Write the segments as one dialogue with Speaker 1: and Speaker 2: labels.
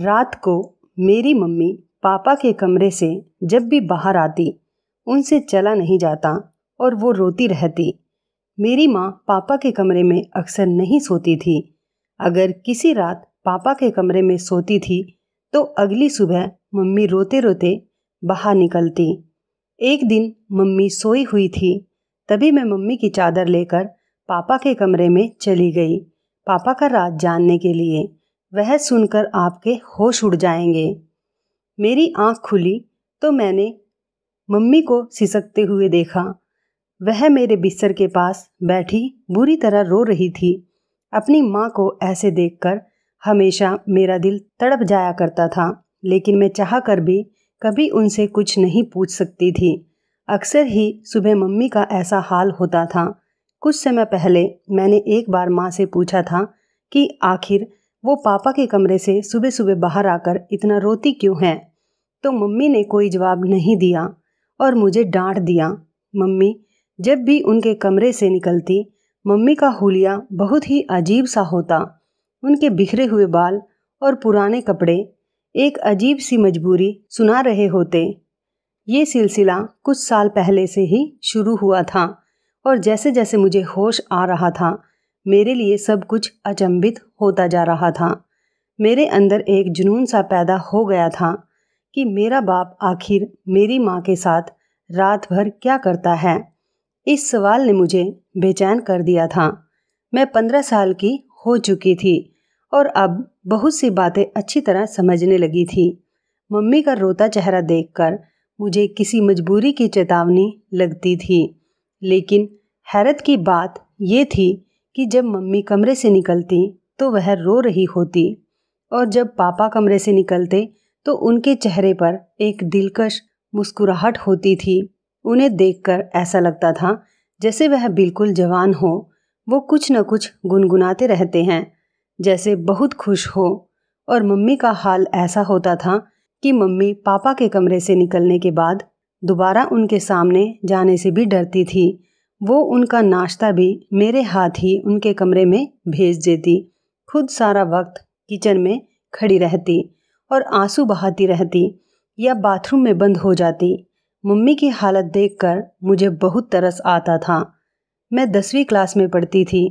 Speaker 1: रात को मेरी मम्मी पापा के कमरे से जब भी बाहर आती उनसे चला नहीं जाता और वो रोती रहती मेरी माँ पापा के कमरे में अक्सर नहीं सोती थी अगर किसी रात पापा के कमरे में सोती थी तो अगली सुबह मम्मी रोते रोते बाहर निकलती एक दिन मम्मी सोई हुई थी तभी मैं मम्मी की चादर लेकर पापा के कमरे में चली गई पापा का राज जानने के लिए वह सुनकर आपके होश उड़ जाएंगे मेरी आंख खुली तो मैंने मम्मी को सिसकते हुए देखा वह मेरे बिस्तर के पास बैठी बुरी तरह रो रही थी अपनी माँ को ऐसे देखकर हमेशा मेरा दिल तड़प जाया करता था लेकिन मैं चाह कर भी कभी उनसे कुछ नहीं पूछ सकती थी अक्सर ही सुबह मम्मी का ऐसा हाल होता था कुछ समय पहले मैंने एक बार माँ से पूछा था कि आखिर वो पापा के कमरे से सुबह सुबह बाहर आकर इतना रोती क्यों है तो मम्मी ने कोई जवाब नहीं दिया और मुझे डांट दिया मम्मी जब भी उनके कमरे से निकलती मम्मी का हुलिया बहुत ही अजीब सा होता उनके बिखरे हुए बाल और पुराने कपड़े एक अजीब सी मजबूरी सुना रहे होते ये सिलसिला कुछ साल पहले से ही शुरू हुआ था और जैसे जैसे मुझे होश आ रहा था मेरे लिए सब कुछ अचंभित होता जा रहा था मेरे अंदर एक जुनून सा पैदा हो गया था कि मेरा बाप आखिर मेरी माँ के साथ रात भर क्या करता है इस सवाल ने मुझे बेचैन कर दिया था मैं पंद्रह साल की हो चुकी थी और अब बहुत सी बातें अच्छी तरह समझने लगी थी मम्मी का रोता चेहरा देखकर मुझे किसी मजबूरी की चेतावनी लगती थी लेकिन हैरत की बात ये थी कि जब मम्मी कमरे से निकलती तो वह रो रही होती और जब पापा कमरे से निकलते तो उनके चेहरे पर एक दिलकश मुस्कुराहट होती थी उन्हें देखकर ऐसा लगता था जैसे वह बिल्कुल जवान हो वो कुछ न कुछ गुनगुनाते रहते हैं जैसे बहुत खुश हो और मम्मी का हाल ऐसा होता था कि मम्मी पापा के कमरे से निकलने के बाद दोबारा उनके सामने जाने से भी डरती थी वो उनका नाश्ता भी मेरे हाथ ही उनके कमरे में भेज देती खुद सारा वक्त किचन में खड़ी रहती और आंसू बहाती रहती या बाथरूम में बंद हो जाती मम्मी की हालत देखकर मुझे बहुत तरस आता था मैं दसवीं क्लास में पढ़ती थी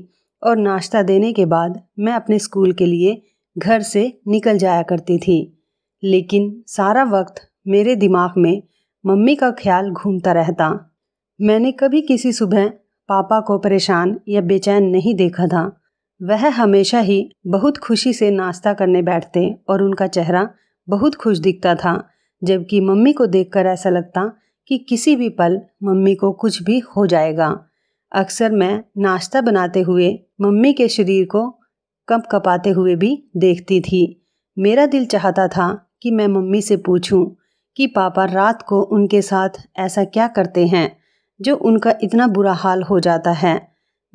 Speaker 1: और नाश्ता देने के बाद मैं अपने स्कूल के लिए घर से निकल जाया करती थी लेकिन सारा वक्त मेरे दिमाग में मम्मी का ख्याल घूमता रहता मैंने कभी किसी सुबह पापा को परेशान या बेचैन नहीं देखा था वह हमेशा ही बहुत खुशी से नाश्ता करने बैठते और उनका चेहरा बहुत खुश दिखता था जबकि मम्मी को देखकर ऐसा लगता कि किसी भी पल मम्मी को कुछ भी हो जाएगा अक्सर मैं नाश्ता बनाते हुए मम्मी के शरीर को कप कपाते हुए भी देखती थी मेरा दिल चाहता था कि मैं मम्मी से पूछूं कि पापा रात को उनके साथ ऐसा क्या करते हैं जो उनका इतना बुरा हाल हो जाता है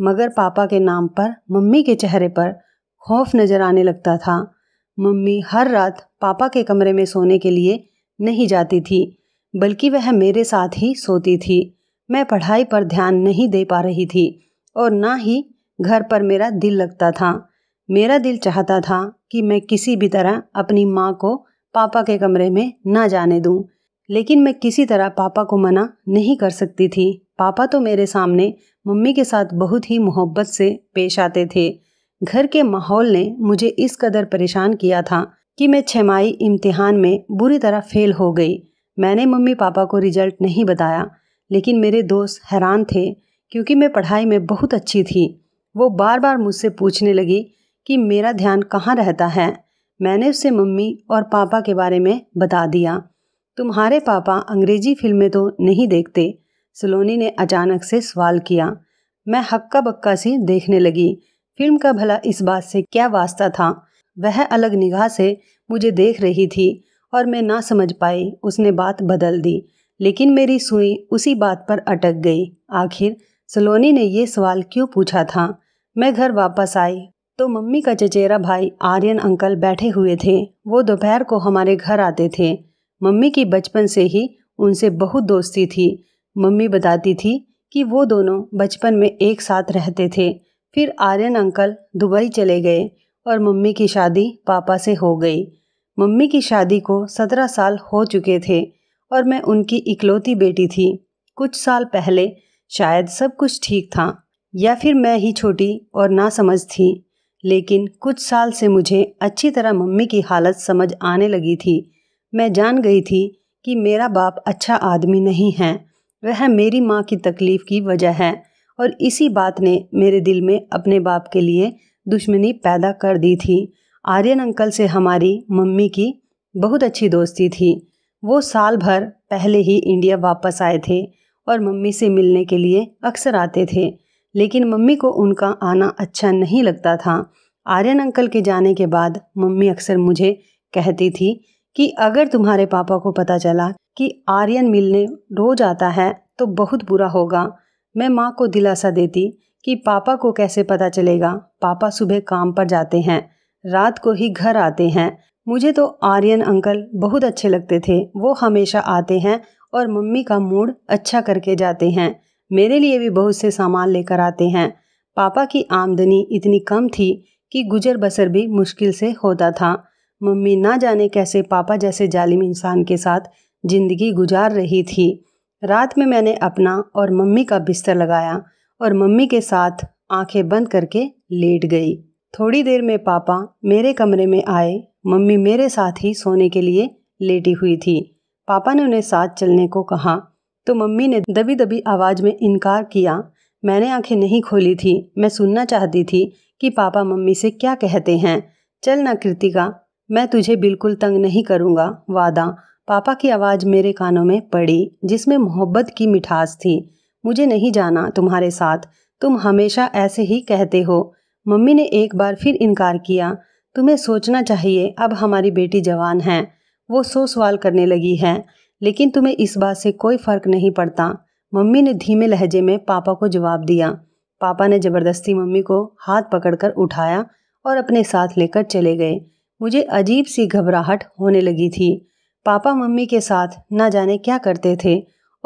Speaker 1: मगर पापा के नाम पर मम्मी के चेहरे पर खौफ नज़र आने लगता था मम्मी हर रात पापा के कमरे में सोने के लिए नहीं जाती थी बल्कि वह मेरे साथ ही सोती थी मैं पढ़ाई पर ध्यान नहीं दे पा रही थी और ना ही घर पर मेरा दिल लगता था मेरा दिल चाहता था कि मैं किसी भी तरह अपनी माँ को पापा के कमरे में ना जाने दूँ लेकिन मैं किसी तरह पापा को मना नहीं कर सकती थी पापा तो मेरे सामने मम्मी के साथ बहुत ही मोहब्बत से पेश आते थे घर के माहौल ने मुझे इस कदर परेशान किया था कि मैं छमाही इम्तिहान में बुरी तरह फेल हो गई मैंने मम्मी पापा को रिजल्ट नहीं बताया लेकिन मेरे दोस्त हैरान थे क्योंकि मैं पढ़ाई में बहुत अच्छी थी वो बार बार मुझसे पूछने लगी कि मेरा ध्यान कहाँ रहता है मैंने उसे मम्मी और पापा के बारे में बता दिया तुम्हारे पापा अंग्रेजी फिल्में तो नहीं देखते सलोनी ने अचानक से सवाल किया मैं हक्का बक्का सी देखने लगी फिल्म का भला इस बात से क्या वास्ता था वह अलग निगाह से मुझे देख रही थी और मैं ना समझ पाई उसने बात बदल दी लेकिन मेरी सुई उसी बात पर अटक गई आखिर सलोनी ने ये सवाल क्यों पूछा था मैं घर वापस आई तो मम्मी का चचेरा भाई आर्यन अंकल बैठे हुए थे वो दोपहर को हमारे घर आते थे मम्मी की बचपन से ही उनसे बहुत दोस्ती थी मम्मी बताती थी कि वो दोनों बचपन में एक साथ रहते थे फिर आर्यन अंकल दुबई चले गए और मम्मी की शादी पापा से हो गई मम्मी की शादी को सत्रह साल हो चुके थे और मैं उनकी इकलौती बेटी थी कुछ साल पहले शायद सब कुछ ठीक था या फिर मैं ही छोटी और ना समझ थी लेकिन कुछ साल से मुझे अच्छी तरह मम्मी की हालत समझ आने लगी थी मैं जान गई थी कि मेरा बाप अच्छा आदमी नहीं है वह मेरी माँ की तकलीफ़ की वजह है और इसी बात ने मेरे दिल में अपने बाप के लिए दुश्मनी पैदा कर दी थी आर्यन अंकल से हमारी मम्मी की बहुत अच्छी दोस्ती थी वो साल भर पहले ही इंडिया वापस आए थे और मम्मी से मिलने के लिए अक्सर आते थे लेकिन मम्मी को उनका आना अच्छा नहीं लगता था आर्यन अंकल के जाने के बाद मम्मी अक्सर मुझे कहती थी कि अगर तुम्हारे पापा को पता चला कि आर्यन मिलने रोज आता है तो बहुत बुरा होगा मैं माँ को दिलासा देती कि पापा को कैसे पता चलेगा पापा सुबह काम पर जाते हैं रात को ही घर आते हैं मुझे तो आर्यन अंकल बहुत अच्छे लगते थे वो हमेशा आते हैं और मम्मी का मूड अच्छा करके जाते हैं मेरे लिए भी बहुत से सामान लेकर आते हैं पापा की आमदनी इतनी कम थी कि गुजर बसर भी मुश्किल से होता था मम्मी ना जाने कैसे पापा जैसे जालिम इंसान के साथ ज़िंदगी गुजार रही थी रात में मैंने अपना और मम्मी का बिस्तर लगाया और मम्मी के साथ आंखें बंद करके लेट गई थोड़ी देर में पापा मेरे कमरे में आए मम्मी मेरे साथ ही सोने के लिए लेटी हुई थी पापा ने उन्हें साथ चलने को कहा तो मम्मी ने दबी दबी आवाज़ में इनकार किया मैंने आंखें नहीं खोली थी मैं सुनना चाहती थी कि पापा मम्मी से क्या कहते हैं चल ना कृतिका मैं तुझे बिल्कुल तंग नहीं करूँगा वादा पापा की आवाज़ मेरे कानों में पड़ी जिसमें मोहब्बत की मिठास थी मुझे नहीं जाना तुम्हारे साथ तुम हमेशा ऐसे ही कहते हो मम्मी ने एक बार फिर इनकार किया तुम्हें सोचना चाहिए अब हमारी बेटी जवान है वो सो सवाल करने लगी है लेकिन तुम्हें इस बात से कोई फ़र्क नहीं पड़ता मम्मी ने धीमे लहजे में पापा को जवाब दिया पापा ने ज़बरदस्ती मम्मी को हाथ पकड़कर उठाया और अपने साथ लेकर चले गए मुझे अजीब सी घबराहट होने लगी थी पापा मम्मी के साथ न जाने क्या करते थे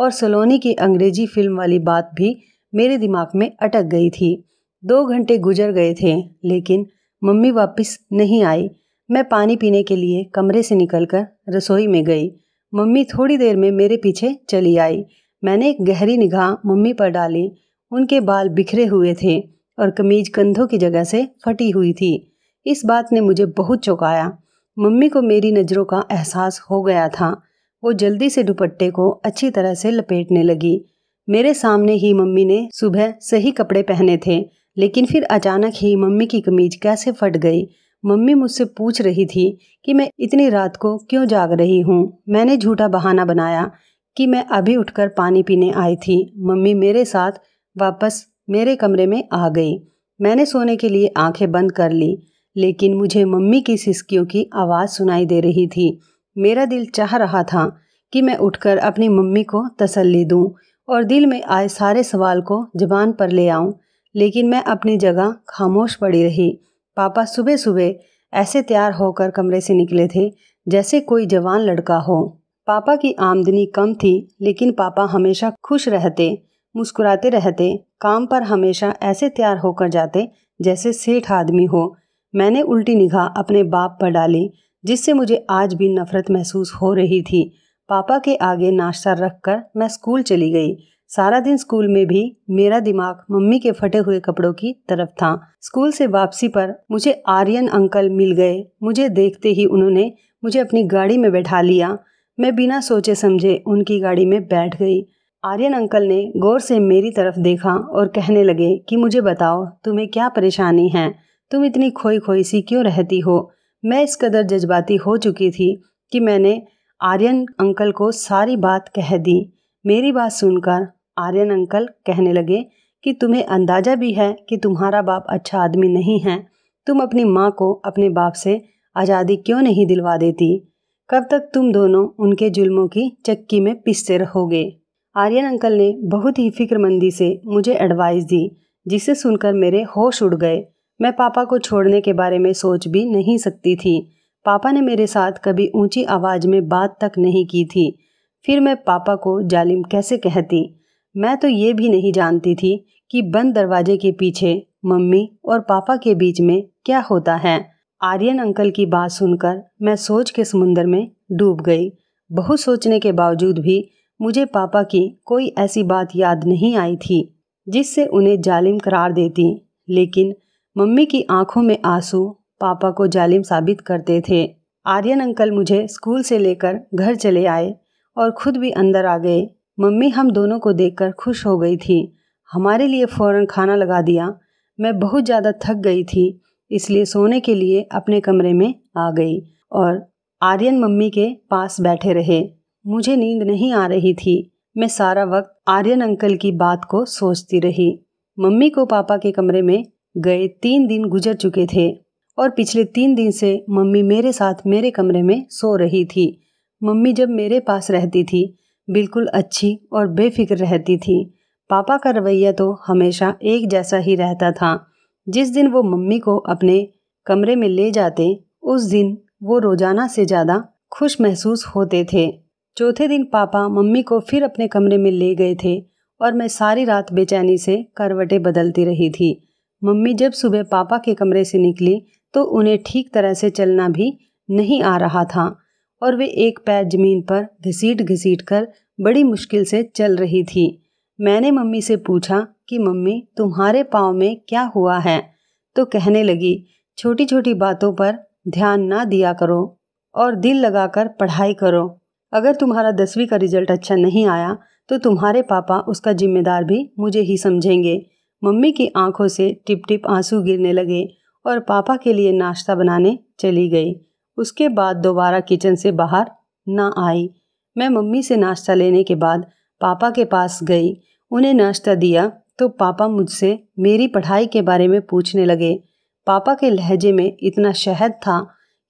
Speaker 1: और सलोनी की अंग्रेजी फिल्म वाली बात भी मेरे दिमाग में अटक गई थी दो घंटे गुजर गए थे लेकिन मम्मी वापस नहीं आई मैं पानी पीने के लिए कमरे से निकलकर रसोई में गई मम्मी थोड़ी देर में मेरे पीछे चली आई मैंने एक गहरी निगाह मम्मी पर डाली उनके बाल बिखरे हुए थे और कमीज कंधों की जगह से फटी हुई थी इस बात ने मुझे बहुत चौंकाया मम्मी को मेरी नज़रों का एहसास हो गया था वो जल्दी से दुपट्टे को अच्छी तरह से लपेटने लगी मेरे सामने ही मम्मी ने सुबह सही कपड़े पहने थे लेकिन फिर अचानक ही मम्मी की कमीज कैसे फट गई मम्मी मुझसे पूछ रही थी कि मैं इतनी रात को क्यों जाग रही हूँ मैंने झूठा बहाना बनाया कि मैं अभी उठकर पानी पीने आई थी मम्मी मेरे साथ वापस मेरे कमरे में आ गई मैंने सोने के लिए आंखें बंद कर ली लेकिन मुझे मम्मी की सिसकियों की आवाज़ सुनाई दे रही थी मेरा दिल चाह रहा था कि मैं उठकर अपनी मम्मी को तसल्ली दूं और दिल में आए सारे सवाल को जबान पर ले आऊं लेकिन मैं अपनी जगह खामोश पड़ी रही पापा सुबह सुबह ऐसे तैयार होकर कमरे से निकले थे जैसे कोई जवान लड़का हो पापा की आमदनी कम थी लेकिन पापा हमेशा खुश रहते मुस्कुराते रहते काम पर हमेशा ऐसे तैयार होकर जाते जैसे सेठ आदमी हो मैंने उल्टी निगाह अपने बाप पर डाली जिससे मुझे आज भी नफरत महसूस हो रही थी पापा के आगे नाश्ता रखकर मैं स्कूल चली गई सारा दिन स्कूल में भी मेरा दिमाग मम्मी के फटे हुए कपड़ों की तरफ था स्कूल से वापसी पर मुझे आर्यन अंकल मिल गए मुझे देखते ही उन्होंने मुझे अपनी गाड़ी में बैठा लिया मैं बिना सोचे समझे उनकी गाड़ी में बैठ गई आर्यन अंकल ने गौर से मेरी तरफ देखा और कहने लगे कि मुझे बताओ तुम्हें क्या परेशानी है तुम इतनी खोई खोई सी क्यों रहती हो मैं इस कदर जज्बाती हो चुकी थी कि मैंने आर्यन अंकल को सारी बात कह दी मेरी बात सुनकर आर्यन अंकल कहने लगे कि तुम्हें अंदाज़ा भी है कि तुम्हारा बाप अच्छा आदमी नहीं है तुम अपनी माँ को अपने बाप से आज़ादी क्यों नहीं दिलवा देती कब तक तुम दोनों उनके जुल्मों की चक्की में पिसते रहोगे आर्यन अंकल ने बहुत ही फिक्रमंदी से मुझे एडवाइस दी जिसे सुनकर मेरे होश उड़ गए मैं पापा को छोड़ने के बारे में सोच भी नहीं सकती थी पापा ने मेरे साथ कभी ऊंची आवाज़ में बात तक नहीं की थी फिर मैं पापा को जालिम कैसे कहती मैं तो ये भी नहीं जानती थी कि बंद दरवाजे के पीछे मम्मी और पापा के बीच में क्या होता है आर्यन अंकल की बात सुनकर मैं सोच के समुंदर में डूब गई बहुत सोचने के बावजूद भी मुझे पापा की कोई ऐसी बात याद नहीं आई थी जिससे उन्हें जालिम करार देती लेकिन मम्मी की आंखों में आंसू पापा को जालिम साबित करते थे आर्यन अंकल मुझे स्कूल से लेकर घर चले आए और खुद भी अंदर आ गए मम्मी हम दोनों को देखकर खुश हो गई थी हमारे लिए फ़ौरन खाना लगा दिया मैं बहुत ज़्यादा थक गई थी इसलिए सोने के लिए अपने कमरे में आ गई और आर्यन मम्मी के पास बैठे रहे मुझे नींद नहीं आ रही थी मैं सारा वक्त आर्यन अंकल की बात को सोचती रही मम्मी को पापा के कमरे में गए तीन दिन गुजर चुके थे और पिछले तीन दिन से मम्मी मेरे साथ मेरे कमरे में सो रही थी मम्मी जब मेरे पास रहती थी बिल्कुल अच्छी और बेफिक्र रहती थी पापा का रवैया तो हमेशा एक जैसा ही रहता था जिस दिन वो मम्मी को अपने कमरे में ले जाते उस दिन वो रोजाना से ज़्यादा खुश महसूस होते थे चौथे दिन पापा मम्मी को फिर अपने कमरे में ले गए थे और मैं सारी रात बेचैनी से करवटें बदलती रही थी मम्मी जब सुबह पापा के कमरे से निकली तो उन्हें ठीक तरह से चलना भी नहीं आ रहा था और वे एक पैर जमीन पर घसीट घसीट कर बड़ी मुश्किल से चल रही थी मैंने मम्मी से पूछा कि मम्मी तुम्हारे पाँव में क्या हुआ है तो कहने लगी छोटी छोटी बातों पर ध्यान ना दिया करो और दिल लगाकर पढ़ाई करो अगर तुम्हारा दसवीं का रिजल्ट अच्छा नहीं आया तो तुम्हारे पापा उसका जिम्मेदार भी मुझे ही समझेंगे मम्मी की आंखों से टिप टिप आंसू गिरने लगे और पापा के लिए नाश्ता बनाने चली गई उसके बाद दोबारा किचन से बाहर ना आई मैं मम्मी से नाश्ता लेने के बाद पापा के पास गई उन्हें नाश्ता दिया तो पापा मुझसे मेरी पढ़ाई के बारे में पूछने लगे पापा के लहजे में इतना शहद था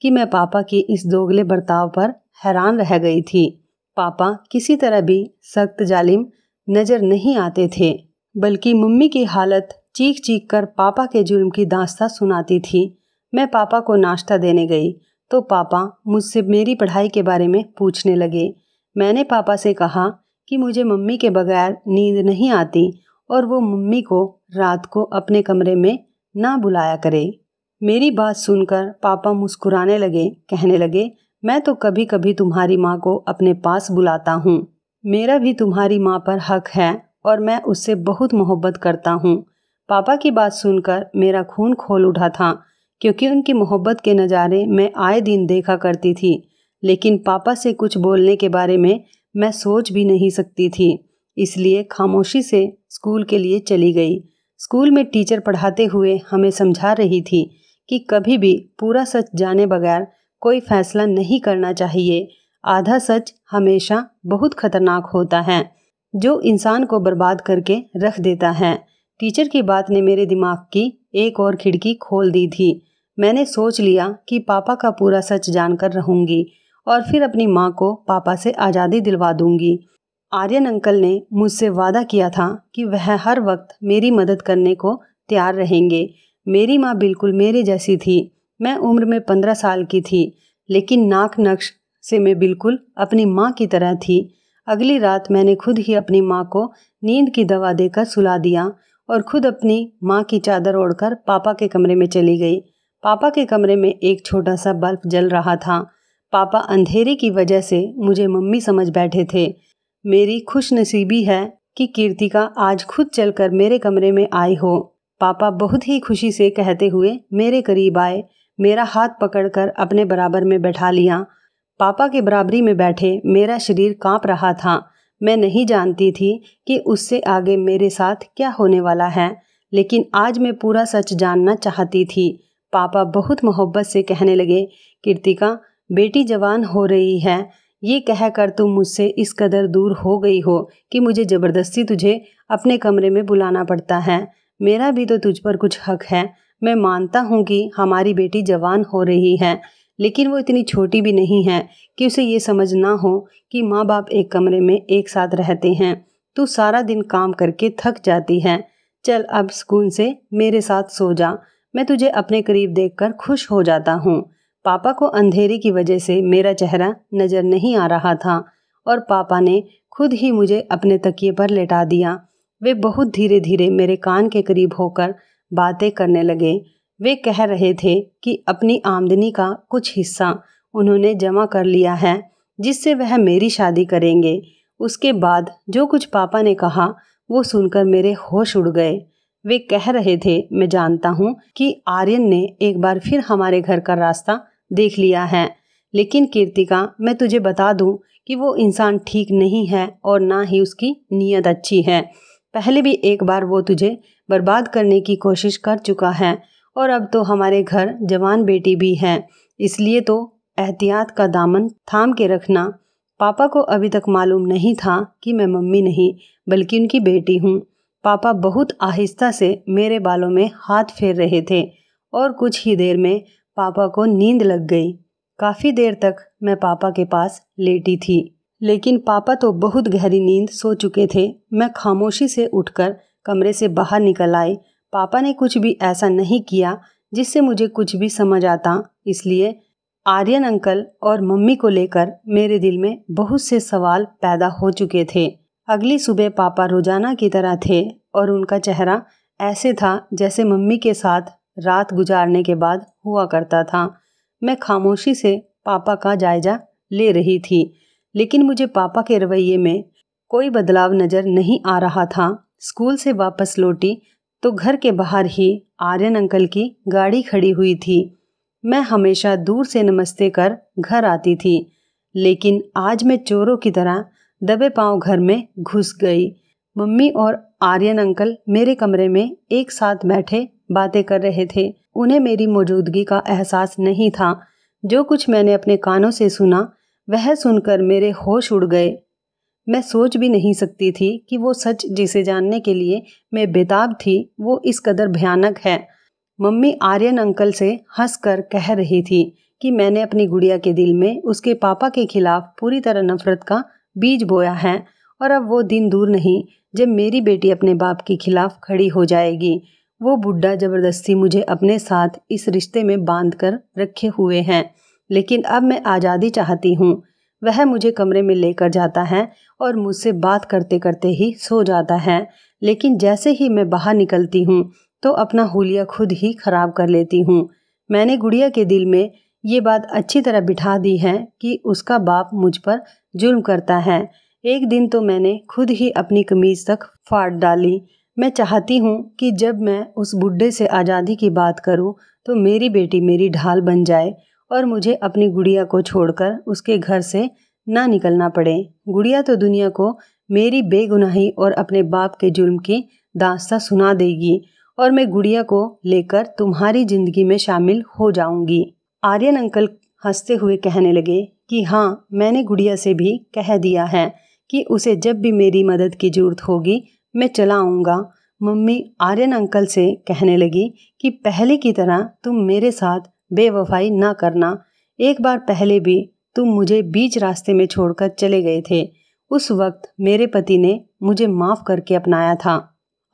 Speaker 1: कि मैं पापा के इस दोगले बर्ताव पर हैरान रह गई थी पापा किसी तरह भी सख्त जालिम नज़र नहीं आते थे बल्कि मम्मी की हालत चीख चीख कर पापा के जुर्म की दास्ता सुनाती थी मैं पापा को नाश्ता देने गई तो पापा मुझसे मेरी पढ़ाई के बारे में पूछने लगे मैंने पापा से कहा कि मुझे मम्मी के बगैर नींद नहीं आती और वो मम्मी को रात को अपने कमरे में ना बुलाया करे मेरी बात सुनकर पापा मुस्कुराने लगे कहने लगे मैं तो कभी कभी तुम्हारी माँ को अपने पास बुलाता हूँ मेरा भी तुम्हारी माँ पर हक है और मैं उससे बहुत मोहब्बत करता हूँ पापा की बात सुनकर मेरा खून खोल उठा था क्योंकि उनकी मोहब्बत के नज़ारे मैं आए दिन देखा करती थी लेकिन पापा से कुछ बोलने के बारे में मैं सोच भी नहीं सकती थी इसलिए खामोशी से स्कूल के लिए चली गई स्कूल में टीचर पढ़ाते हुए हमें समझा रही थी कि कभी भी पूरा सच जाने बगैर कोई फैसला नहीं करना चाहिए आधा सच हमेशा बहुत खतरनाक होता है जो इंसान को बर्बाद करके रख देता है टीचर की बात ने मेरे दिमाग की एक और खिड़की खोल दी थी मैंने सोच लिया कि पापा का पूरा सच जानकर रहूंगी और फिर अपनी माँ को पापा से आज़ादी दिलवा दूंगी आर्यन अंकल ने मुझसे वादा किया था कि वह हर वक्त मेरी मदद करने को तैयार रहेंगे मेरी माँ बिल्कुल मेरे जैसी थी मैं उम्र में पंद्रह साल की थी लेकिन नाक नक्श से मैं बिल्कुल अपनी माँ की तरह थी अगली रात मैंने खुद ही अपनी माँ को नींद की दवा देकर सुला दिया और खुद अपनी माँ की चादर ओढ़कर पापा के कमरे में चली गई पापा के कमरे में एक छोटा सा बल्ब जल रहा था पापा अंधेरे की वजह से मुझे मम्मी समझ बैठे थे मेरी खुशनसीबी है कि कीर्तिका आज खुद चलकर मेरे कमरे में आई हो पापा बहुत ही खुशी से कहते हुए मेरे करीब आए मेरा हाथ पकड़कर अपने बराबर में बैठा लिया पापा के बराबरी में बैठे मेरा शरीर कांप रहा था मैं नहीं जानती थी कि उससे आगे मेरे साथ क्या होने वाला है लेकिन आज मैं पूरा सच जानना चाहती थी पापा बहुत मोहब्बत से कहने लगे कीर्तिका बेटी जवान हो रही है ये कहकर तुम मुझसे इस कदर दूर हो गई हो कि मुझे ज़बरदस्ती तुझे अपने कमरे में बुलाना पड़ता है मेरा भी तो तुझ पर कुछ हक है मैं मानता हूँ कि हमारी बेटी जवान हो रही है लेकिन वो इतनी छोटी भी नहीं है कि उसे ये समझ ना हो कि माँ बाप एक कमरे में एक साथ रहते हैं तू सारा दिन काम करके थक जाती है चल अब सुकून से मेरे साथ सो जा मैं तुझे अपने करीब देखकर खुश हो जाता हूँ पापा को अंधेरे की वजह से मेरा चेहरा नज़र नहीं आ रहा था और पापा ने खुद ही मुझे अपने तकिए पर लेटा दिया वे बहुत धीरे धीरे मेरे कान के करीब होकर बातें करने लगे वे कह रहे थे कि अपनी आमदनी का कुछ हिस्सा उन्होंने जमा कर लिया है जिससे वह मेरी शादी करेंगे उसके बाद जो कुछ पापा ने कहा वो सुनकर मेरे होश उड़ गए वे कह रहे थे मैं जानता हूँ कि आर्यन ने एक बार फिर हमारे घर का रास्ता देख लिया है लेकिन कीर्तिका मैं तुझे बता दूँ कि वो इंसान ठीक नहीं है और ना ही उसकी नीयत अच्छी है पहले भी एक बार वो तुझे बर्बाद करने की कोशिश कर चुका है और अब तो हमारे घर जवान बेटी भी है इसलिए तो एहतियात का दामन थाम के रखना पापा को अभी तक मालूम नहीं था कि मैं मम्मी नहीं बल्कि उनकी बेटी हूँ पापा बहुत आहिस्ता से मेरे बालों में हाथ फेर रहे थे और कुछ ही देर में पापा को नींद लग गई काफ़ी देर तक मैं पापा के पास लेटी थी लेकिन पापा तो बहुत गहरी नींद सो चुके थे मैं खामोशी से उठकर कमरे से बाहर निकल आई पापा ने कुछ भी ऐसा नहीं किया जिससे मुझे कुछ भी समझ आता इसलिए आर्यन अंकल और मम्मी को लेकर मेरे दिल में बहुत से सवाल पैदा हो चुके थे अगली सुबह पापा रोजाना की तरह थे और उनका चेहरा ऐसे था जैसे मम्मी के साथ रात गुजारने के बाद हुआ करता था मैं खामोशी से पापा का जायजा ले रही थी लेकिन मुझे पापा के रवैये में कोई बदलाव नज़र नहीं आ रहा था स्कूल से वापस लौटी तो घर के बाहर ही आर्यन अंकल की गाड़ी खड़ी हुई थी मैं हमेशा दूर से नमस्ते कर घर आती थी लेकिन आज मैं चोरों की तरह दबे पांव घर में घुस गई मम्मी और आर्यन अंकल मेरे कमरे में एक साथ बैठे बातें कर रहे थे उन्हें मेरी मौजूदगी का एहसास नहीं था जो कुछ मैंने अपने कानों से सुना वह सुनकर मेरे होश उड़ गए मैं सोच भी नहीं सकती थी कि वो सच जिसे जानने के लिए मैं बेताब थी वो इस कदर भयानक है मम्मी आर्यन अंकल से हंस कर कह रही थी कि मैंने अपनी गुड़िया के दिल में उसके पापा के खिलाफ पूरी तरह नफरत का बीज बोया है और अब वो दिन दूर नहीं जब मेरी बेटी अपने बाप के खिलाफ खड़ी हो जाएगी वो बुढ़ा जबरदस्ती मुझे अपने साथ इस रिश्ते में बांध कर रखे हुए हैं लेकिन अब मैं आज़ादी चाहती हूँ वह मुझे कमरे में लेकर जाता है और मुझसे बात करते करते ही सो जाता है लेकिन जैसे ही मैं बाहर निकलती हूँ तो अपना हुलिया खुद ही ख़राब कर लेती हूँ मैंने गुड़िया के दिल में ये बात अच्छी तरह बिठा दी है कि उसका बाप मुझ पर जुल्म करता है एक दिन तो मैंने खुद ही अपनी कमीज़ तक फाड़ डाली मैं चाहती हूँ कि जब मैं उस बुढ़े से आज़ादी की बात करूँ तो मेरी बेटी मेरी ढाल बन जाए और मुझे अपनी गुड़िया को छोड़कर उसके घर से ना निकलना पड़े गुड़िया तो दुनिया को मेरी बेगुनाही और अपने बाप के जुल्म की दास्ता सुना देगी और मैं गुड़िया को लेकर तुम्हारी ज़िंदगी में शामिल हो जाऊंगी आर्यन अंकल हंसते हुए कहने लगे कि हाँ मैंने गुड़िया से भी कह दिया है कि उसे जब भी मेरी मदद की ज़रूरत होगी मैं चला आऊँगा मम्मी आर्यन अंकल से कहने लगी कि पहले की तरह तुम मेरे साथ बेवफाई ना करना एक बार पहले भी तुम मुझे बीच रास्ते में छोड़कर चले गए थे उस वक्त मेरे पति ने मुझे माफ़ करके अपनाया था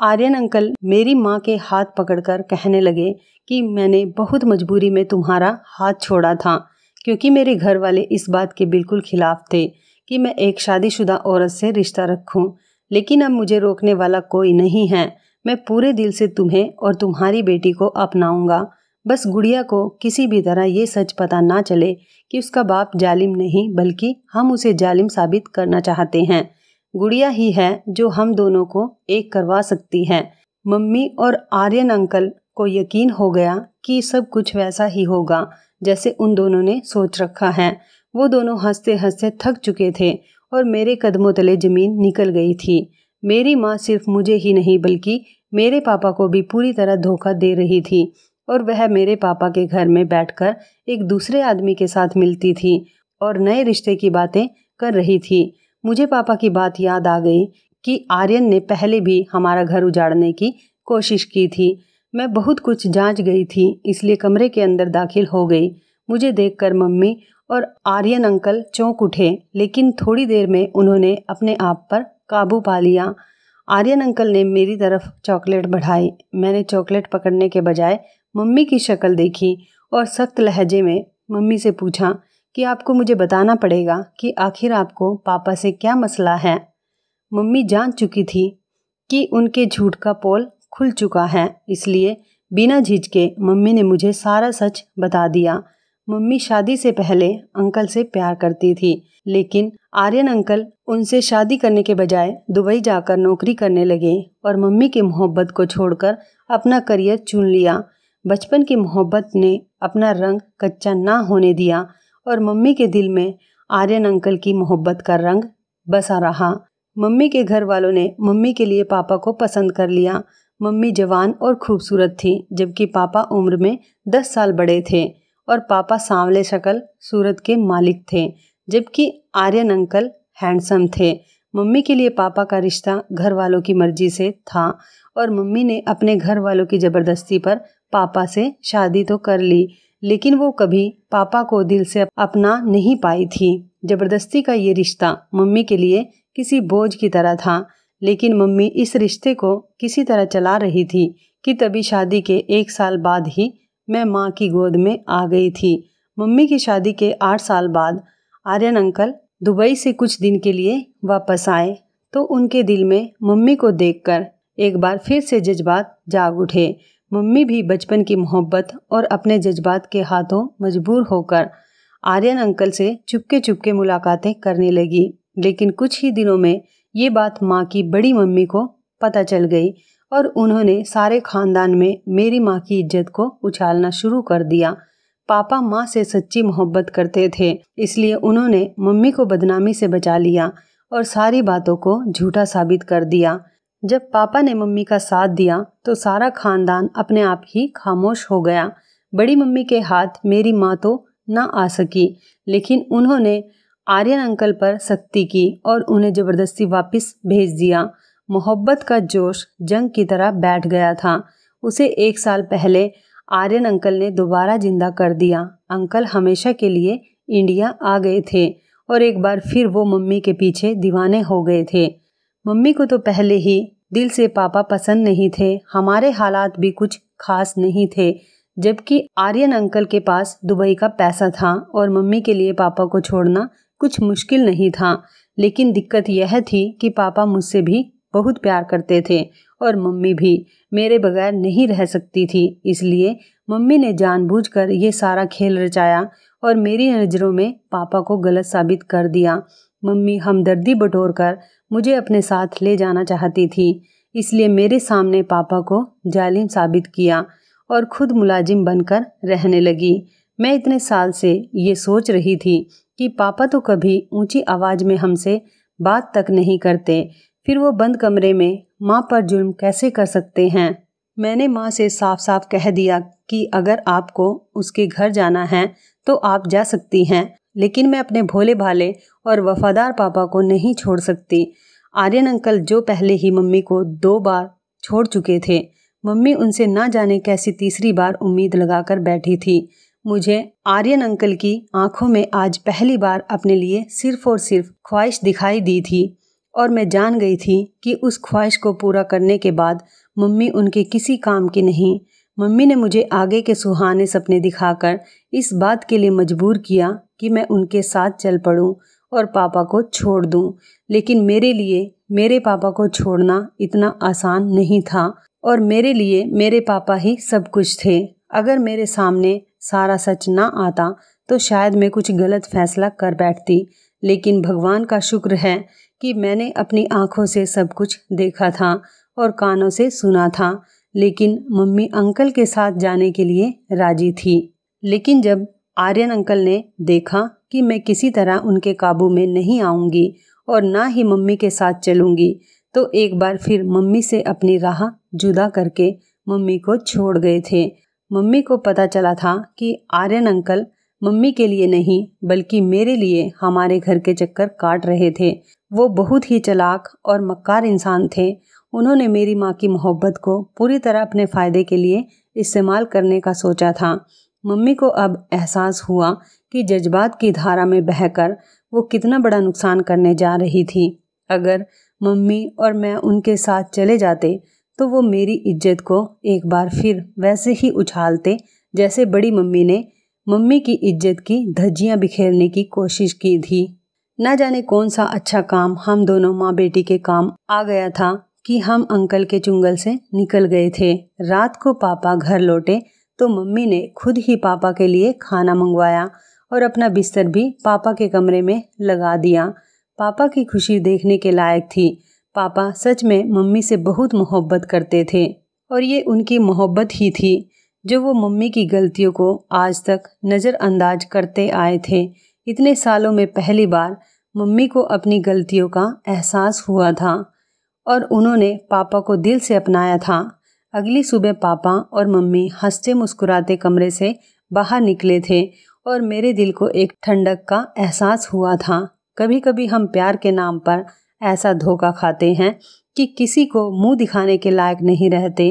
Speaker 1: आर्यन अंकल मेरी माँ के हाथ पकड़कर कहने लगे कि मैंने बहुत मजबूरी में तुम्हारा हाथ छोड़ा था क्योंकि मेरे घर वाले इस बात के बिल्कुल खिलाफ थे कि मैं एक शादीशुदा औरत से रिश्ता रखूं, लेकिन अब मुझे रोकने वाला कोई नहीं है मैं पूरे दिल से तुम्हें और तुम्हारी बेटी को अपनाऊंगा बस गुड़िया को किसी भी तरह ये सच पता ना चले कि उसका बाप जालिम नहीं बल्कि हम उसे जालिम साबित करना चाहते हैं गुड़िया ही है जो हम दोनों को एक करवा सकती है मम्मी और आर्यन अंकल को यकीन हो गया कि सब कुछ वैसा ही होगा जैसे उन दोनों ने सोच रखा है वो दोनों हंसते हंसते थक चुके थे और मेरे कदमों तले ज़मीन निकल गई थी मेरी माँ सिर्फ मुझे ही नहीं बल्कि मेरे पापा को भी पूरी तरह धोखा दे रही थी और वह मेरे पापा के घर में बैठकर एक दूसरे आदमी के साथ मिलती थी और नए रिश्ते की बातें कर रही थी मुझे पापा की बात याद आ गई कि आर्यन ने पहले भी हमारा घर उजाड़ने की कोशिश की थी मैं बहुत कुछ जांच गई थी इसलिए कमरे के अंदर दाखिल हो गई मुझे देखकर मम्मी और आर्यन अंकल चौंक उठे लेकिन थोड़ी देर में उन्होंने अपने आप पर काबू पा लिया आर्यन अंकल ने मेरी तरफ चॉकलेट बढ़ाई मैंने चॉकलेट पकड़ने के बजाय मम्मी की शक्ल देखी और सख्त लहजे में मम्मी से पूछा कि आपको मुझे बताना पड़ेगा कि आखिर आपको पापा से क्या मसला है मम्मी जान चुकी थी कि उनके झूठ का पोल खुल चुका है इसलिए बिना झिझके मम्मी ने मुझे सारा सच बता दिया मम्मी शादी से पहले अंकल से प्यार करती थी लेकिन आर्यन अंकल उनसे शादी करने के बजाय दुबई जाकर नौकरी करने लगे और मम्मी की मोहब्बत को छोड़कर अपना करियर चुन लिया बचपन की मोहब्बत ने अपना रंग कच्चा ना होने दिया और मम्मी के दिल में आर्यन अंकल की मोहब्बत का रंग बसा रहा मम्मी के घर वालों ने मम्मी के लिए पापा को पसंद कर लिया मम्मी जवान और खूबसूरत थी जबकि पापा उम्र में दस साल बड़े थे और पापा सांवले शक्ल सूरत के मालिक थे जबकि आर्यन अंकल हैंडसम थे मम्मी के लिए पापा का रिश्ता घर वालों की मर्जी से था और मम्मी ने अपने घर वालों की ज़बरदस्ती पर पापा से शादी तो कर ली लेकिन वो कभी पापा को दिल से अपना नहीं पाई थी जबरदस्ती का ये रिश्ता मम्मी के लिए किसी बोझ की तरह था लेकिन मम्मी इस रिश्ते को किसी तरह चला रही थी कि तभी शादी के एक साल बाद ही मैं माँ की गोद में आ गई थी मम्मी की शादी के आठ साल बाद आर्यन अंकल दुबई से कुछ दिन के लिए वापस आए तो उनके दिल में मम्मी को देखकर एक बार फिर से जज्बात जाग उठे मम्मी भी बचपन की मोहब्बत और अपने जज्बात के हाथों मजबूर होकर आर्यन अंकल से चुपके चुपके मुलाकातें करने लगी लेकिन कुछ ही दिनों में ये बात माँ की बड़ी मम्मी को पता चल गई और उन्होंने सारे खानदान में मेरी माँ की इज्जत को उछालना शुरू कर दिया पापा माँ से सच्ची मोहब्बत करते थे इसलिए उन्होंने मम्मी को बदनामी से बचा लिया और सारी बातों को झूठा साबित कर दिया जब पापा ने मम्मी का साथ दिया तो सारा खानदान अपने आप ही खामोश हो गया बड़ी मम्मी के हाथ मेरी माँ तो ना आ सकी लेकिन उन्होंने आर्यन अंकल पर सख्ती की और उन्हें ज़बरदस्ती वापस भेज दिया मोहब्बत का जोश जंग की तरह बैठ गया था उसे एक साल पहले आर्यन अंकल ने दोबारा जिंदा कर दिया अंकल हमेशा के लिए इंडिया आ गए थे और एक बार फिर वो मम्मी के पीछे दीवाने हो गए थे मम्मी को तो पहले ही दिल से पापा पसंद नहीं थे हमारे हालात भी कुछ खास नहीं थे जबकि आर्यन अंकल के पास दुबई का पैसा था और मम्मी के लिए पापा को छोड़ना कुछ मुश्किल नहीं था लेकिन दिक्कत यह थी कि पापा मुझसे भी बहुत प्यार करते थे और मम्मी भी मेरे बगैर नहीं रह सकती थी इसलिए मम्मी ने जानबूझकर ये सारा खेल रचाया और मेरी नज़रों में पापा को गलत साबित कर दिया मम्मी हमदर्दी बटोर कर मुझे अपने साथ ले जाना चाहती थी इसलिए मेरे सामने पापा को जालिम साबित किया और खुद मुलाजिम बनकर रहने लगी मैं इतने साल से ये सोच रही थी कि पापा तो कभी ऊंची आवाज़ में हमसे बात तक नहीं करते फिर वो बंद कमरे में माँ पर जुर्म कैसे कर सकते हैं मैंने माँ से साफ साफ कह दिया कि अगर आपको उसके घर जाना है तो आप जा सकती हैं लेकिन मैं अपने भोले भाले और वफादार पापा को नहीं छोड़ सकती आर्यन अंकल जो पहले ही मम्मी को दो बार छोड़ चुके थे मम्मी उनसे ना जाने कैसी तीसरी बार उम्मीद लगाकर बैठी थी मुझे आर्यन अंकल की आंखों में आज पहली बार अपने लिए सिर्फ और सिर्फ ख्वाहिश दिखाई दी थी और मैं जान गई थी कि उस ख्वाहिश को पूरा करने के बाद मम्मी उनके किसी काम की नहीं मम्मी ने मुझे आगे के सुहाने सपने दिखाकर इस बात के लिए मजबूर किया कि मैं उनके साथ चल पड़ूं और पापा को छोड़ दूं लेकिन मेरे लिए मेरे पापा को छोड़ना इतना आसान नहीं था और मेरे लिए मेरे पापा ही सब कुछ थे अगर मेरे सामने सारा सच ना आता तो शायद मैं कुछ गलत फैसला कर बैठती लेकिन भगवान का शुक्र है कि मैंने अपनी आँखों से सब कुछ देखा था और कानों से सुना था लेकिन मम्मी अंकल के साथ जाने के लिए राजी थी लेकिन जब आर्यन अंकल ने देखा कि मैं किसी तरह उनके काबू में नहीं आऊँगी और ना ही मम्मी के साथ चलूँगी तो एक बार फिर मम्मी से अपनी राह जुदा करके मम्मी को छोड़ गए थे मम्मी को पता चला था कि आर्यन अंकल मम्मी के लिए नहीं बल्कि मेरे लिए हमारे घर के चक्कर काट रहे थे वो बहुत ही चलाक और मक्कार इंसान थे उन्होंने मेरी माँ की मोहब्बत को पूरी तरह अपने फ़ायदे के लिए इस्तेमाल करने का सोचा था मम्मी को अब एहसास हुआ कि जज्बात की धारा में बहकर वो कितना बड़ा नुकसान करने जा रही थी अगर मम्मी और मैं उनके साथ चले जाते तो वो मेरी इज्जत को एक बार फिर वैसे ही उछालते जैसे बड़ी मम्मी ने मम्मी की इज्जत की धज्जियाँ बिखेरने की कोशिश की थी न जाने कौन सा अच्छा काम हम दोनों माँ बेटी के काम आ गया था कि हम अंकल के चुंगल से निकल गए थे रात को पापा घर लौटे तो मम्मी ने खुद ही पापा के लिए खाना मंगवाया और अपना बिस्तर भी पापा के कमरे में लगा दिया पापा की खुशी देखने के लायक थी पापा सच में मम्मी से बहुत मोहब्बत करते थे और ये उनकी मोहब्बत ही थी जो वो मम्मी की गलतियों को आज तक नज़रअंदाज करते आए थे इतने सालों में पहली बार मम्मी को अपनी गलतियों का एहसास हुआ था और उन्होंने पापा को दिल से अपनाया था अगली सुबह पापा और मम्मी हंसते मुस्कुराते कमरे से बाहर निकले थे और मेरे दिल को एक ठंडक का एहसास हुआ था कभी कभी हम प्यार के नाम पर ऐसा धोखा खाते हैं कि किसी को मुंह दिखाने के लायक नहीं रहते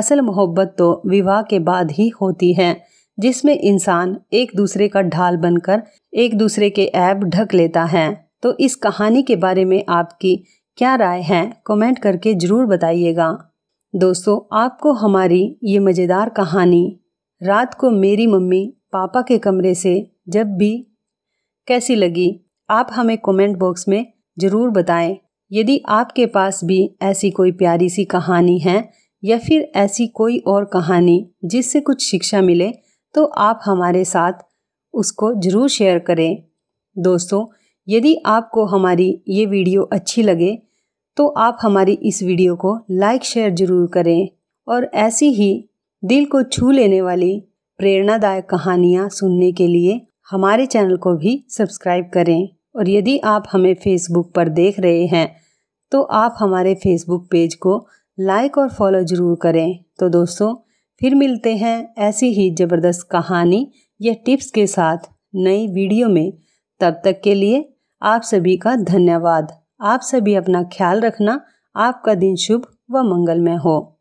Speaker 1: असल मोहब्बत तो विवाह के बाद ही होती है जिसमें इंसान एक दूसरे का ढाल बनकर एक दूसरे के ऐब ढक लेता है तो इस कहानी के बारे में आपकी क्या राय है कमेंट करके ज़रूर बताइएगा दोस्तों आपको हमारी ये मज़ेदार कहानी रात को मेरी मम्मी पापा के कमरे से जब भी कैसी लगी आप हमें कमेंट बॉक्स में ज़रूर बताएं यदि आपके पास भी ऐसी कोई प्यारी सी कहानी है या फिर ऐसी कोई और कहानी जिससे कुछ शिक्षा मिले तो आप हमारे साथ उसको ज़रूर शेयर करें दोस्तों यदि आपको हमारी ये वीडियो अच्छी लगे तो आप हमारी इस वीडियो को लाइक शेयर जरूर करें और ऐसी ही दिल को छू लेने वाली प्रेरणादायक कहानियाँ सुनने के लिए हमारे चैनल को भी सब्सक्राइब करें और यदि आप हमें फेसबुक पर देख रहे हैं तो आप हमारे फेसबुक पेज को लाइक और फॉलो ज़रूर करें तो दोस्तों फिर मिलते हैं ऐसी ही ज़बरदस्त कहानी या टिप्स के साथ नई वीडियो में तब तक के लिए आप सभी का धन्यवाद आप सभी अपना ख्याल रखना आपका दिन शुभ व मंगलमय हो